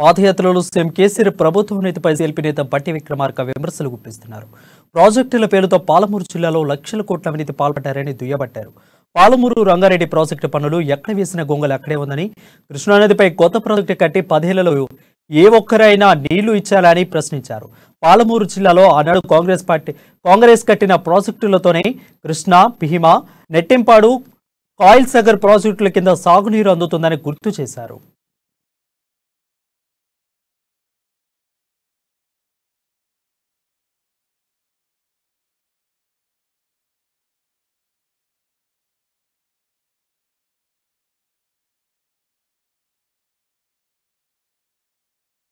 పాదయాత్రలో సీఎం కేసీఆర్ ప్రభుత్వం నేతపై ఎల్పీ నేత బట్టి విక్రమార్క విమర్శలు గుప్పిస్తున్నారు ప్రాజెక్టుల పేరుతో పాలమూరు జిల్లాలో లక్షల కోట్ల అవినీతి పాల్పడ్డారని దుయ్యబట్టారు పాలమూరు రంగారెడ్డి ప్రాజెక్టు పనులు ఎక్కడ వేసిన గొంగలు అక్కడే ఉందని కృష్ణానదిపై కొత్త ప్రాజెక్టు కట్టి పదేళ్లలో ఏ ఒక్కరైనా నీళ్లు ఇచ్చాలని ప్రశ్నించారు పాలమూరు జిల్లాలో ఆనాడు కాంగ్రెస్ పార్టీ కాంగ్రెస్ కట్టిన ప్రాజెక్టులతోనే కృష్ణ భీమ నెట్టింపాడు కాయిల్ సగర్ ప్రాజెక్టుల కింద సాగునీరు అందుతుందని గుర్తు చేశారు